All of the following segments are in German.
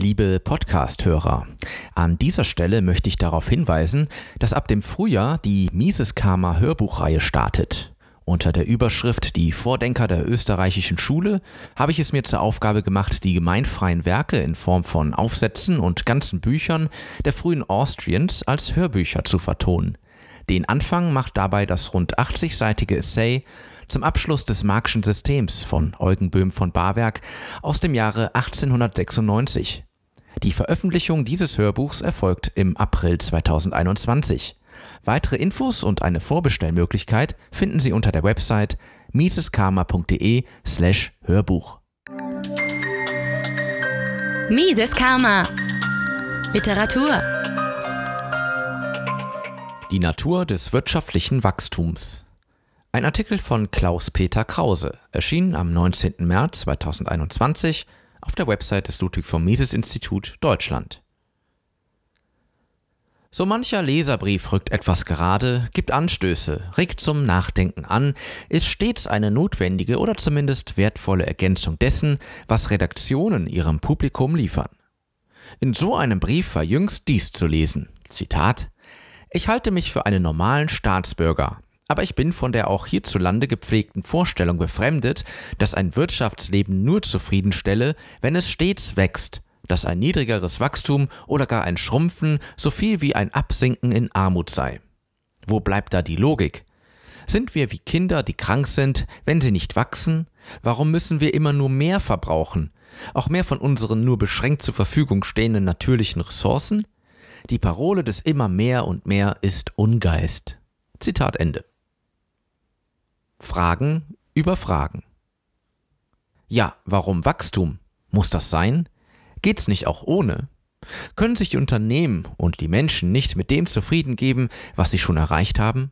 Liebe Podcast-Hörer, an dieser Stelle möchte ich darauf hinweisen, dass ab dem Frühjahr die Mises Karma Hörbuchreihe startet. Unter der Überschrift Die Vordenker der österreichischen Schule habe ich es mir zur Aufgabe gemacht, die gemeinfreien Werke in Form von Aufsätzen und ganzen Büchern der frühen Austrians als Hörbücher zu vertonen. Den Anfang macht dabei das rund 80-seitige Essay zum Abschluss des Marxischen Systems von Eugen Böhm von Barwerk aus dem Jahre 1896. Die Veröffentlichung dieses Hörbuchs erfolgt im April 2021. Weitere Infos und eine Vorbestellmöglichkeit finden Sie unter der Website miseskarma.de slash Hörbuch. Mises Karma Literatur Die Natur des wirtschaftlichen Wachstums Ein Artikel von Klaus-Peter Krause erschienen am 19. März 2021 auf der Website des Ludwig von Mises Institut Deutschland. So mancher Leserbrief rückt etwas gerade, gibt Anstöße, regt zum Nachdenken an, ist stets eine notwendige oder zumindest wertvolle Ergänzung dessen, was Redaktionen ihrem Publikum liefern. In so einem Brief war jüngst dies zu lesen. Zitat Ich halte mich für einen normalen Staatsbürger, aber ich bin von der auch hierzulande gepflegten Vorstellung befremdet, dass ein Wirtschaftsleben nur zufriedenstelle, wenn es stets wächst, dass ein niedrigeres Wachstum oder gar ein Schrumpfen so viel wie ein Absinken in Armut sei. Wo bleibt da die Logik? Sind wir wie Kinder, die krank sind, wenn sie nicht wachsen? Warum müssen wir immer nur mehr verbrauchen? Auch mehr von unseren nur beschränkt zur Verfügung stehenden natürlichen Ressourcen? Die Parole des immer mehr und mehr ist Ungeist. Zitat Ende. Fragen über Fragen. Ja, warum Wachstum? Muss das sein? Geht's nicht auch ohne? Können sich die Unternehmen und die Menschen nicht mit dem zufrieden geben, was sie schon erreicht haben?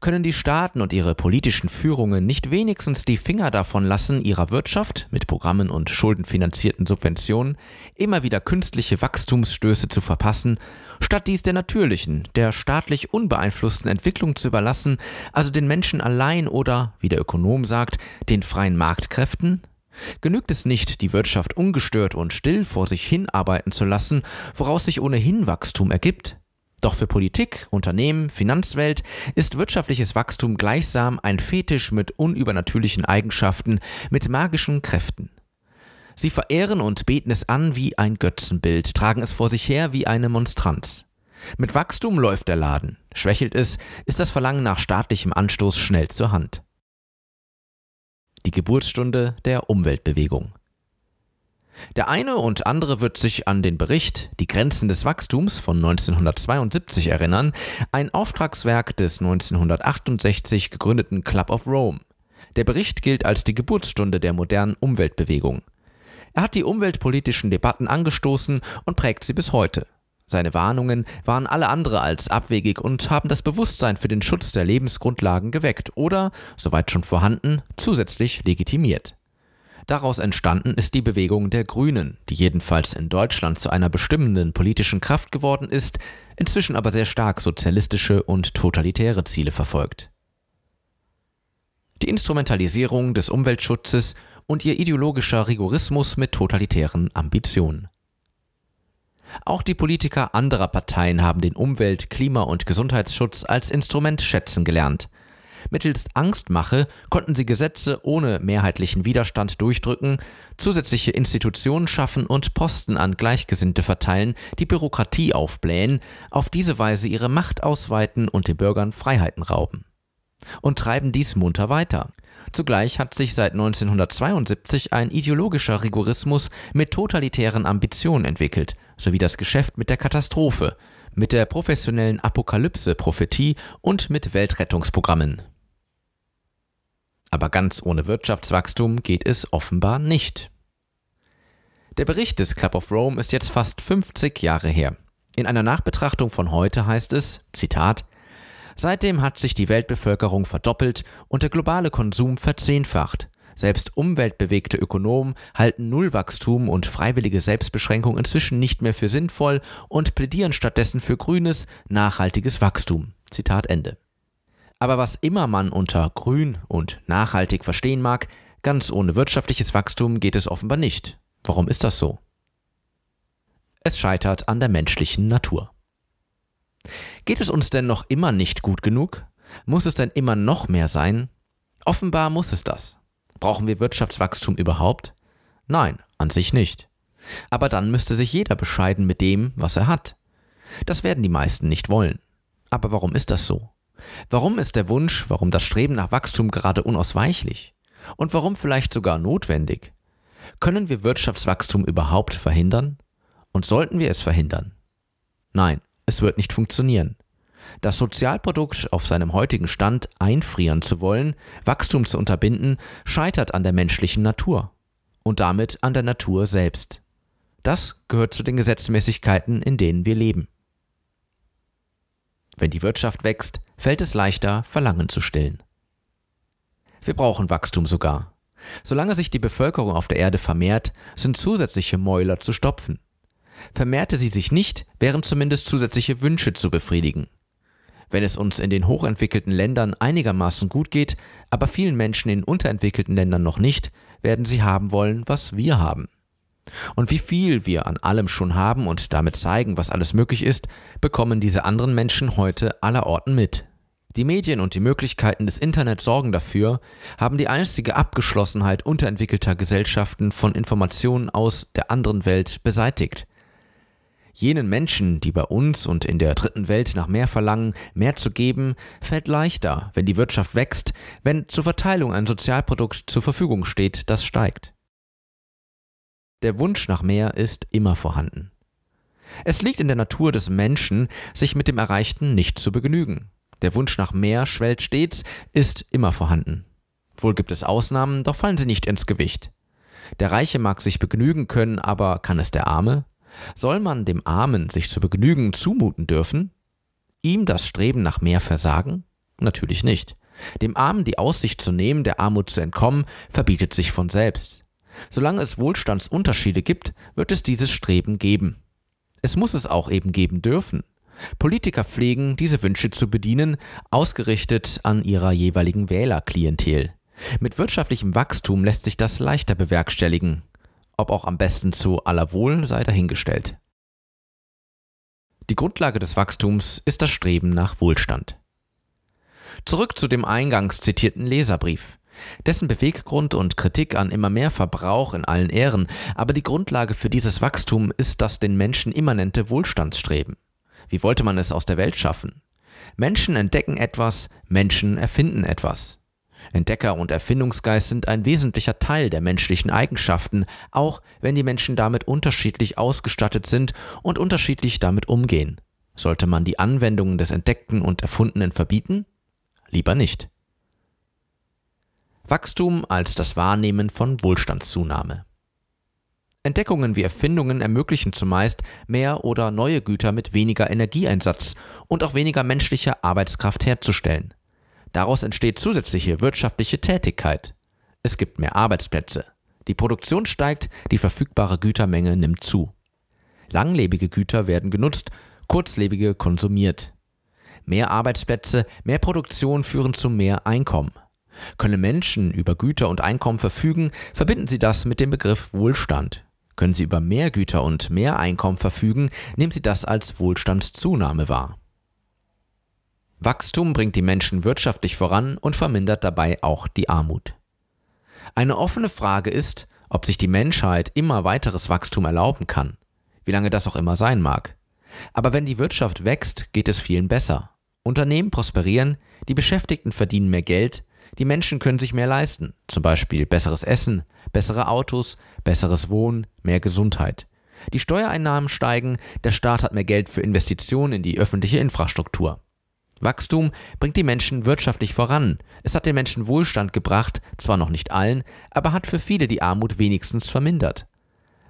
Können die Staaten und ihre politischen Führungen nicht wenigstens die Finger davon lassen, ihrer Wirtschaft mit Programmen und schuldenfinanzierten Subventionen immer wieder künstliche Wachstumsstöße zu verpassen, statt dies der natürlichen, der staatlich unbeeinflussten Entwicklung zu überlassen, also den Menschen allein oder, wie der Ökonom sagt, den freien Marktkräften? Genügt es nicht, die Wirtschaft ungestört und still vor sich hinarbeiten zu lassen, woraus sich ohnehin Wachstum ergibt? Doch für Politik, Unternehmen, Finanzwelt ist wirtschaftliches Wachstum gleichsam ein Fetisch mit unübernatürlichen Eigenschaften, mit magischen Kräften. Sie verehren und beten es an wie ein Götzenbild, tragen es vor sich her wie eine Monstranz. Mit Wachstum läuft der Laden, schwächelt es, ist das Verlangen nach staatlichem Anstoß schnell zur Hand. Die Geburtsstunde der Umweltbewegung. Der eine und andere wird sich an den Bericht Die Grenzen des Wachstums von 1972 erinnern, ein Auftragswerk des 1968 gegründeten Club of Rome. Der Bericht gilt als die Geburtsstunde der modernen Umweltbewegung. Er hat die umweltpolitischen Debatten angestoßen und prägt sie bis heute. Seine Warnungen waren alle andere als abwegig und haben das Bewusstsein für den Schutz der Lebensgrundlagen geweckt oder, soweit schon vorhanden, zusätzlich legitimiert. Daraus entstanden ist die Bewegung der Grünen, die jedenfalls in Deutschland zu einer bestimmenden politischen Kraft geworden ist, inzwischen aber sehr stark sozialistische und totalitäre Ziele verfolgt. Die Instrumentalisierung des Umweltschutzes und ihr ideologischer Rigorismus mit totalitären Ambitionen. Auch die Politiker anderer Parteien haben den Umwelt-, Klima- und Gesundheitsschutz als Instrument schätzen gelernt, mittels Angstmache konnten sie Gesetze ohne mehrheitlichen Widerstand durchdrücken, zusätzliche Institutionen schaffen und Posten an Gleichgesinnte verteilen, die Bürokratie aufblähen, auf diese Weise ihre Macht ausweiten und den Bürgern Freiheiten rauben. Und treiben dies munter weiter. Zugleich hat sich seit 1972 ein ideologischer Rigorismus mit totalitären Ambitionen entwickelt, sowie das Geschäft mit der Katastrophe, mit der professionellen Apokalypse-Prophetie und mit Weltrettungsprogrammen. Aber ganz ohne Wirtschaftswachstum geht es offenbar nicht. Der Bericht des Club of Rome ist jetzt fast 50 Jahre her. In einer Nachbetrachtung von heute heißt es, Zitat, Seitdem hat sich die Weltbevölkerung verdoppelt und der globale Konsum verzehnfacht. Selbst umweltbewegte Ökonomen halten Nullwachstum und freiwillige Selbstbeschränkung inzwischen nicht mehr für sinnvoll und plädieren stattdessen für grünes, nachhaltiges Wachstum. Zitat Ende. Aber was immer man unter grün und nachhaltig verstehen mag, ganz ohne wirtschaftliches Wachstum geht es offenbar nicht. Warum ist das so? Es scheitert an der menschlichen Natur. Geht es uns denn noch immer nicht gut genug? Muss es denn immer noch mehr sein? Offenbar muss es das. Brauchen wir Wirtschaftswachstum überhaupt? Nein, an sich nicht. Aber dann müsste sich jeder bescheiden mit dem, was er hat. Das werden die meisten nicht wollen. Aber warum ist das so? Warum ist der Wunsch, warum das Streben nach Wachstum gerade unausweichlich? Und warum vielleicht sogar notwendig? Können wir Wirtschaftswachstum überhaupt verhindern? Und sollten wir es verhindern? Nein, es wird nicht funktionieren. Das Sozialprodukt auf seinem heutigen Stand einfrieren zu wollen, Wachstum zu unterbinden, scheitert an der menschlichen Natur und damit an der Natur selbst. Das gehört zu den Gesetzmäßigkeiten, in denen wir leben. Wenn die Wirtschaft wächst, fällt es leichter, Verlangen zu stillen. Wir brauchen Wachstum sogar. Solange sich die Bevölkerung auf der Erde vermehrt, sind zusätzliche Mäuler zu stopfen. Vermehrte sie sich nicht, wären zumindest zusätzliche Wünsche zu befriedigen. Wenn es uns in den hochentwickelten Ländern einigermaßen gut geht, aber vielen Menschen in unterentwickelten Ländern noch nicht, werden sie haben wollen, was wir haben. Und wie viel wir an allem schon haben und damit zeigen, was alles möglich ist, bekommen diese anderen Menschen heute allerorten mit. Die Medien und die Möglichkeiten des Internets sorgen dafür, haben die einstige Abgeschlossenheit unterentwickelter Gesellschaften von Informationen aus der anderen Welt beseitigt. Jenen Menschen, die bei uns und in der dritten Welt nach mehr verlangen, mehr zu geben, fällt leichter, wenn die Wirtschaft wächst, wenn zur Verteilung ein Sozialprodukt zur Verfügung steht, das steigt. Der Wunsch nach mehr ist immer vorhanden. Es liegt in der Natur des Menschen, sich mit dem Erreichten nicht zu begnügen. Der Wunsch nach mehr schwellt stets, ist immer vorhanden. Wohl gibt es Ausnahmen, doch fallen sie nicht ins Gewicht. Der Reiche mag sich begnügen können, aber kann es der Arme? Soll man dem Armen sich zu begnügen zumuten dürfen? Ihm das Streben nach mehr versagen? Natürlich nicht. Dem Armen die Aussicht zu nehmen, der Armut zu entkommen, verbietet sich von selbst. Solange es Wohlstandsunterschiede gibt, wird es dieses Streben geben. Es muss es auch eben geben dürfen. Politiker pflegen, diese Wünsche zu bedienen, ausgerichtet an ihrer jeweiligen Wählerklientel. Mit wirtschaftlichem Wachstum lässt sich das leichter bewerkstelligen. Ob auch am besten zu aller Wohl sei dahingestellt. Die Grundlage des Wachstums ist das Streben nach Wohlstand. Zurück zu dem eingangs zitierten Leserbrief. Dessen Beweggrund und Kritik an immer mehr Verbrauch in allen Ehren, aber die Grundlage für dieses Wachstum ist das den Menschen immanente Wohlstandsstreben. Wie wollte man es aus der Welt schaffen? Menschen entdecken etwas, Menschen erfinden etwas. Entdecker und Erfindungsgeist sind ein wesentlicher Teil der menschlichen Eigenschaften, auch wenn die Menschen damit unterschiedlich ausgestattet sind und unterschiedlich damit umgehen. Sollte man die Anwendungen des Entdeckten und Erfundenen verbieten? Lieber nicht. Wachstum als das Wahrnehmen von Wohlstandszunahme. Entdeckungen wie Erfindungen ermöglichen zumeist mehr oder neue Güter mit weniger Energieeinsatz und auch weniger menschlicher Arbeitskraft herzustellen. Daraus entsteht zusätzliche wirtschaftliche Tätigkeit. Es gibt mehr Arbeitsplätze. Die Produktion steigt, die verfügbare Gütermenge nimmt zu. Langlebige Güter werden genutzt, kurzlebige konsumiert. Mehr Arbeitsplätze, mehr Produktion führen zu mehr Einkommen. Können Menschen über Güter und Einkommen verfügen, verbinden Sie das mit dem Begriff Wohlstand. Können Sie über mehr Güter und mehr Einkommen verfügen, nehmen Sie das als Wohlstandszunahme wahr. Wachstum bringt die Menschen wirtschaftlich voran und vermindert dabei auch die Armut. Eine offene Frage ist, ob sich die Menschheit immer weiteres Wachstum erlauben kann, wie lange das auch immer sein mag. Aber wenn die Wirtschaft wächst, geht es vielen besser. Unternehmen prosperieren, die Beschäftigten verdienen mehr Geld, die Menschen können sich mehr leisten, zum Beispiel besseres Essen, bessere Autos, besseres Wohnen, mehr Gesundheit. Die Steuereinnahmen steigen, der Staat hat mehr Geld für Investitionen in die öffentliche Infrastruktur. Wachstum bringt die Menschen wirtschaftlich voran. Es hat den Menschen Wohlstand gebracht, zwar noch nicht allen, aber hat für viele die Armut wenigstens vermindert.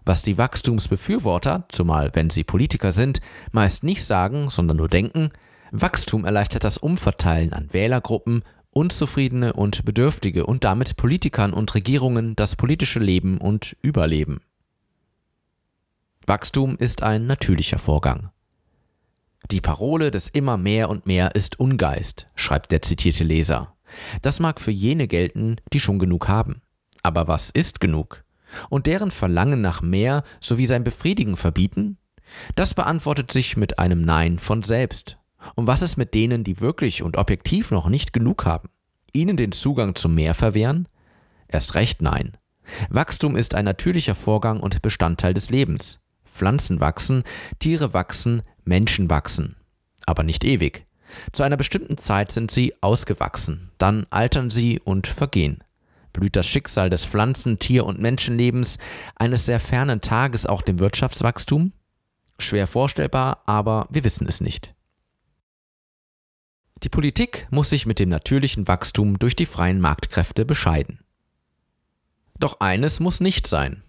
Was die Wachstumsbefürworter, zumal wenn sie Politiker sind, meist nicht sagen, sondern nur denken, Wachstum erleichtert das Umverteilen an Wählergruppen Unzufriedene und Bedürftige und damit Politikern und Regierungen das politische Leben und Überleben. Wachstum ist ein natürlicher Vorgang. Die Parole des immer mehr und mehr ist Ungeist, schreibt der zitierte Leser. Das mag für jene gelten, die schon genug haben. Aber was ist genug? Und deren Verlangen nach mehr sowie sein Befriedigen verbieten? Das beantwortet sich mit einem Nein von selbst. Und was ist mit denen, die wirklich und objektiv noch nicht genug haben? Ihnen den Zugang zum Meer verwehren? Erst recht nein. Wachstum ist ein natürlicher Vorgang und Bestandteil des Lebens. Pflanzen wachsen, Tiere wachsen, Menschen wachsen. Aber nicht ewig. Zu einer bestimmten Zeit sind sie ausgewachsen, dann altern sie und vergehen. Blüht das Schicksal des Pflanzen-, Tier- und Menschenlebens eines sehr fernen Tages auch dem Wirtschaftswachstum? Schwer vorstellbar, aber wir wissen es nicht. Die Politik muss sich mit dem natürlichen Wachstum durch die freien Marktkräfte bescheiden. Doch eines muss nicht sein.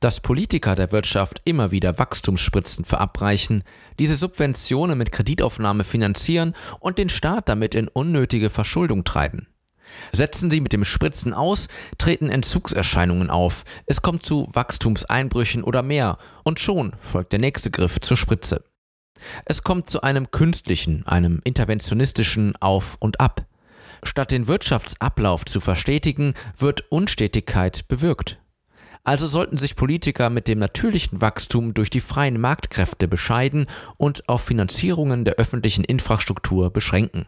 Dass Politiker der Wirtschaft immer wieder Wachstumsspritzen verabreichen, diese Subventionen mit Kreditaufnahme finanzieren und den Staat damit in unnötige Verschuldung treiben. Setzen sie mit dem Spritzen aus, treten Entzugserscheinungen auf, es kommt zu Wachstumseinbrüchen oder mehr und schon folgt der nächste Griff zur Spritze. Es kommt zu einem künstlichen, einem interventionistischen Auf und Ab. Statt den Wirtschaftsablauf zu verstetigen, wird Unstetigkeit bewirkt. Also sollten sich Politiker mit dem natürlichen Wachstum durch die freien Marktkräfte bescheiden und auf Finanzierungen der öffentlichen Infrastruktur beschränken.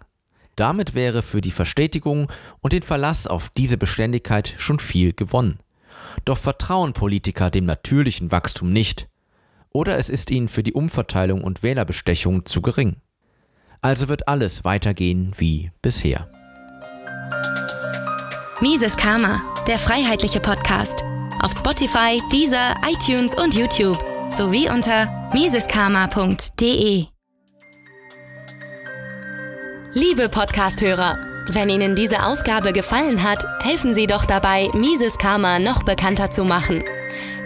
Damit wäre für die Verstetigung und den Verlass auf diese Beständigkeit schon viel gewonnen. Doch vertrauen Politiker dem natürlichen Wachstum nicht oder es ist ihnen für die Umverteilung und Wählerbestechung zu gering. Also wird alles weitergehen wie bisher. Mises Karma, der freiheitliche Podcast. Auf Spotify, Deezer, iTunes und YouTube sowie unter miseskarma.de. Liebe Podcasthörer, wenn Ihnen diese Ausgabe gefallen hat, helfen Sie doch dabei, Mises Karma noch bekannter zu machen.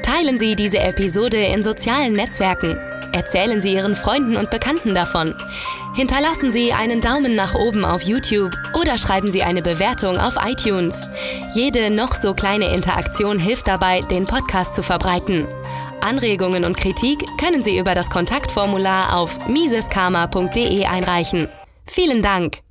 Teilen Sie diese Episode in sozialen Netzwerken. Erzählen Sie Ihren Freunden und Bekannten davon. Hinterlassen Sie einen Daumen nach oben auf YouTube oder schreiben Sie eine Bewertung auf iTunes. Jede noch so kleine Interaktion hilft dabei, den Podcast zu verbreiten. Anregungen und Kritik können Sie über das Kontaktformular auf miseskarma.de einreichen. Vielen Dank!